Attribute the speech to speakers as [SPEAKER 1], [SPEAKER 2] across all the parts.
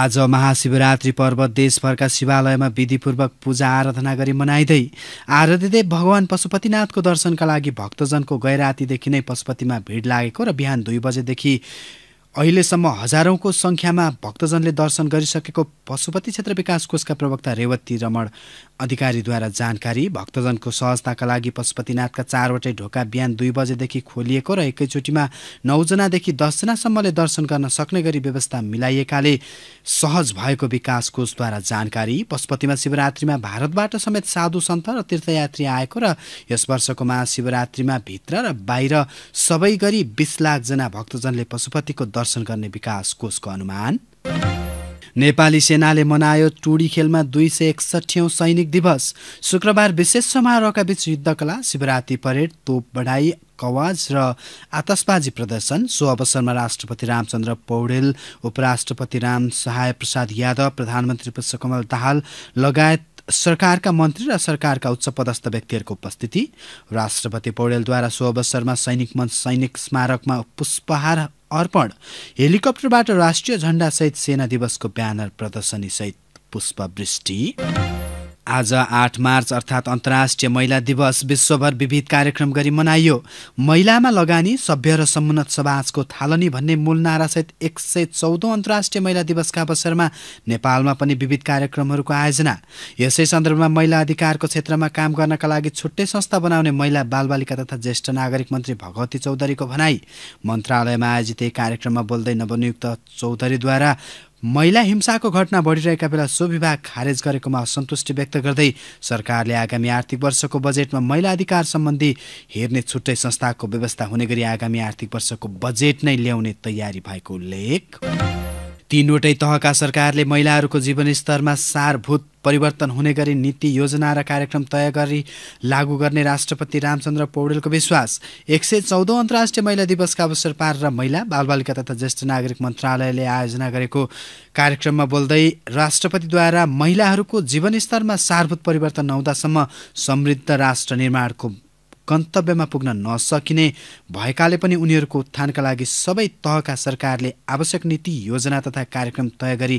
[SPEAKER 1] आज महाशिवरात्रि पर्व देशभरका शिवालयमा विधिपूर्वक पूजा आराधना गरी मनाइँदै आराधिँदै भगवान पशुपतिनाथको दर्शनका लागि भक्तजनको गैरातीदेखि नै पशुपतिमा भिड लागेको र बिहान दुई बजेदेखि अहिलेसम्म हजारौँको सङ्ख्यामा भक्तजनले दर्शन गरिसकेको पशुपति क्षेत्र विकास कोषका प्रवक्ता रेवती रमण अधिकारीद्वारा जानकारी भक्तजनको सहजताका लागि पशुपतिनाथका चारवटै ढोका बिहान दुई बजेदेखि खोलिएको र एकैचोटिमा नौजनादेखि दसजनासम्मले दर्शन गर्न सक्ने गरी व्यवस्था मिलाइएकाले सहज भएको विकास कोषद्वारा जानकारी पशुपतिमा शिवरात्रिमा भारतबाट समेत साधु सन्त र तीर्थयात्री आएको र यस वर्षको महाशिवरात्रिमा भित्र र बाहिर सबै गरी बिस लाखजना भक्तजनले पशुपतिको प्रदर्शन गर्ने विकास कोषको अनुमान नेपाली सेनाले मनायो टुडी खेलमा दुई सय एकसठीौँ सैनिक दिवस शुक्रबार विशेष समारोहका बीच युद्धकला शिवराती परेड तोप बढाई कवाज र आतसबाजी प्रदर्शन सो अवसरमा राष्ट्रपति रामचन्द्र पौडेल उपराष्ट्रपति राम सहाय प्रसाद यादव प्रधानमन्त्री पुष्पकमल दाहाल लगायत सरकारका मन्त्री र सरकारका उच्च पदस्थ व्यक्तिहरूको उपस्थिति राष्ट्रपति पौडेलद्वारा सो अवसरमा सैनिक मञ्च सैनिक स्मारकमा पुष्पहार अर्पण हेलिकप्टरबाट राष्ट्रिय झण्डासहित सेना दिवसको ब्यानर प्रदर्शनीसहित पुष्पवृष्टि आज आठ मार्च अर्थात् अन्तर्राष्ट्रिय महिला दिवस विश्वभर विविध कार्यक्रम गरी मनाइयो महिलामा लगानी सभ्य र समुन्नत समाजको थालनी भन्ने मूल नारासहित एक सय चौधौँ अन्तर्राष्ट्रिय महिला दिवसका अवसरमा नेपालमा पनि विविध कार्यक्रमहरूको आयोजना यसै सन्दर्भमा महिला अधिकारको क्षेत्रमा काम गर्नका लागि छुट्टै संस्था बनाउने महिला बालबालिका तथा ज्येष्ठ नागरिक मन्त्री भगवती चौधरीको भनाई मन्त्रालयमा आयोजित कार्यक्रममा बोल्दै नवनियुक्त चौधरीद्वारा महिला हिंसाको घटना बढिरहेका बेला सो विभाग खारेज गरेकोमा असन्तुष्टि व्यक्त गर्दै सरकारले आगामी आर्थिक वर्षको बजेटमा महिला अधिकार सम्बन्धी हेर्ने छुट्टै संस्थाको व्यवस्था हुने गरी आगामी आर्थिक वर्षको बजेट नै ल्याउने तयारी भएको उल्लेख तीनवटै तहका सरकारले महिलाहरूको जीवनस्तरमा सारभूत परिवर्तन हुने गरी नीति योजना र कार्यक्रम तय गरी लागू गर्ने राष्ट्रपति रामचन्द्र पौडेलको विश्वास एक सय चौधौँ अन्तर्राष्ट्रिय महिला दिवसका अवसर पारेर महिला बालबालिका तथा ज्येष्ठ नागरिक मन्त्रालयले आयोजना गरेको कार्यक्रममा बोल्दै राष्ट्रपतिद्वारा महिलाहरूको जीवनस्तरमा सारभूत परिवर्तन नहुँदासम्म समृद्ध राष्ट्र निर्माणको गन्तव्यमा पुग्न नसकिने भएकाले पनि उनीहरूको उत्थानका लागि सबै तहका सरकारले आवश्यक नीति योजना तथा कार्यक्रम तय गरी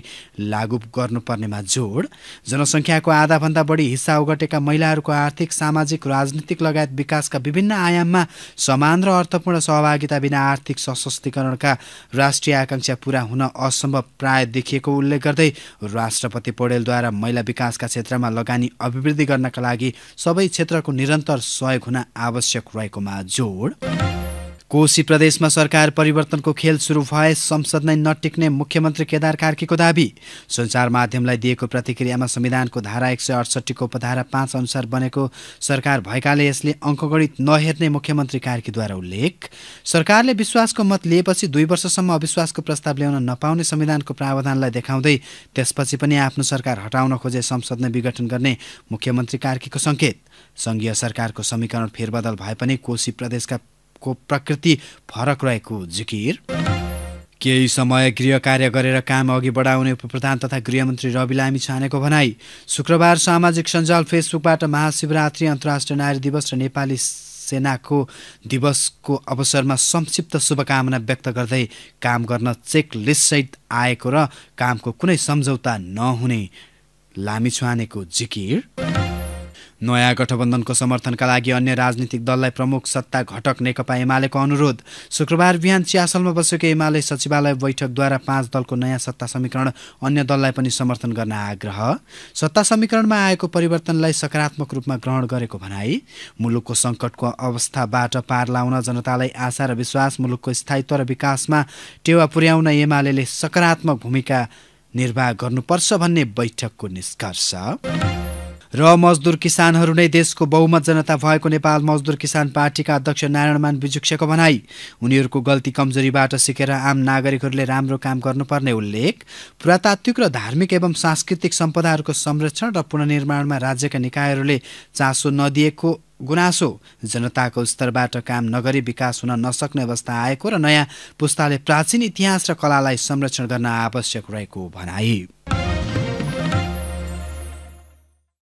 [SPEAKER 1] लागू गर्नुपर्नेमा जोड जनसङ्ख्याको आधाभन्दा बढी हिस्सा ओगटेका महिलाहरूको आर्थिक सामाजिक राजनीतिक लगायत विकासका विभिन्न आयाममा समान र अर्थपूर्ण सहभागिता बिना आर्थिक सशक्तिकरणका राष्ट्रिय आकाङ्क्षा पुरा हुन असम्भव प्राय देखिएको उल्लेख गर्दै राष्ट्रपति पौडेलद्वारा महिला विकासका क्षेत्रमा लगानी अभिवृद्धि गर्नका लागि सबै क्षेत्रको निरन्तर सहयोग हुन आवश्यक रहेकोमा जोड कोशी प्रदेशमा सरकार परिवर्तनको खेल सुरु भए संसद नै नटिक्ने मुख्यमन्त्री केदार कार्कीको दावी सञ्चार माध्यमलाई दिएको प्रतिक्रियामा संविधानको धारा एक सय अडसट्ठीको उपधारा पाँच अनुसार बनेको सरकार भएकाले यसले अङ्कगणित नहेर्ने मुख्यमन्त्री कार्कीद्वारा उल्लेख सरकारले विश्वासको मत लिएपछि दुई वर्षसम्म अविश्वासको प्रस्ताव ल्याउन नपाउने संविधानको प्रावधानलाई देखाउँदै त्यसपछि पनि आफ्नो सरकार हटाउन खोजे संसद नै विघटन गर्ने मुख्यमन्त्री कार्कीको सङ्केत सङ्घीय सरकारको समीकरण फेरबदल भए पनि कोशी प्रदेशका प्रकृति फरक रहेको जिकिर केही समय गृह कार्य गरेर काम अघि बढाउने उपप्रधान तथा गृहमन्त्री रवि लामी छानेको भनाई शुक्रबार सामाजिक सञ्जाल फेसबुकबाट महाशिवरात्रि अन्तर्राष्ट्रिय नारी दिवस र नेपाली सेनाको दिवसको अवसरमा संक्षिप्त शुभकामना व्यक्त गर्दै काम गर्न चेक लिस्टसहित आएको र कामको कुनै सम्झौता नहुने लामी छुहानेको जिकिर नयाँ गठबन्धनको समर्थनका लागि अन्य राजनीतिक दललाई प्रमुख सत्ता घटक नेकपा एमालेको अनुरोध शुक्रबार बिहान चियासलमा बसेको एमाले सचिवालय बैठकद्वारा पाँच दलको नयाँ सत्ता समीकरण अन्य दललाई पनि समर्थन गर्न आग्रह सत्ता समीकरणमा आएको परिवर्तनलाई सकारात्मक रूपमा ग्रहण गरेको भनाई मुलुकको सङ्कटको अवस्थाबाट पार लाउन जनतालाई आशा र विश्वास मुलुकको स्थायित्व र विकासमा टेवा पुर्याउन एमाले सकारात्मक भूमिका निर्वाह गर्नुपर्छ भन्ने बैठकको निष्कर्ष र मजदुर किसानहरू नै देशको बहुमत जनता भएको नेपाल मजदुर किसान पार्टीका अध्यक्ष नारायणमान विजुक्षको भनाई उनीहरूको गल्ती कमजोरीबाट सिकेर आम नागरिकहरूले राम्रो काम गर्नुपर्ने उल्लेख पुरातात्विक र धार्मिक एवं सांस्कृतिक सम्पदाहरूको संरक्षण र पुननिर्माणमा राज्यका निकायहरूले चासो नदिएको गुनासो जनताको स्तरबाट काम नगरी विकास हुन नसक्ने अवस्था आएको र नयाँ पुस्ताले प्राचीन इतिहास र कलालाई संरक्षण गर्न आवश्यक रहेको भनाई